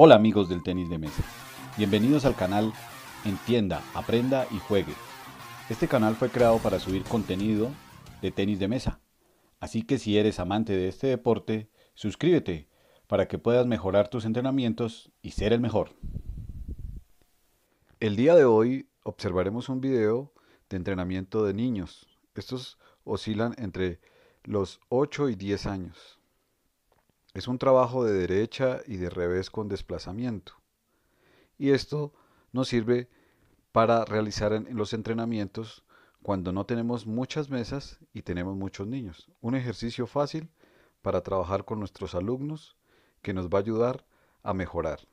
Hola amigos del tenis de mesa, bienvenidos al canal Entienda, Aprenda y Juegue. Este canal fue creado para subir contenido de tenis de mesa, así que si eres amante de este deporte, suscríbete para que puedas mejorar tus entrenamientos y ser el mejor. El día de hoy observaremos un video de entrenamiento de niños. Estos oscilan entre los 8 y 10 años. Es un trabajo de derecha y de revés con desplazamiento. Y esto nos sirve para realizar en los entrenamientos cuando no tenemos muchas mesas y tenemos muchos niños. Un ejercicio fácil para trabajar con nuestros alumnos que nos va a ayudar a mejorar.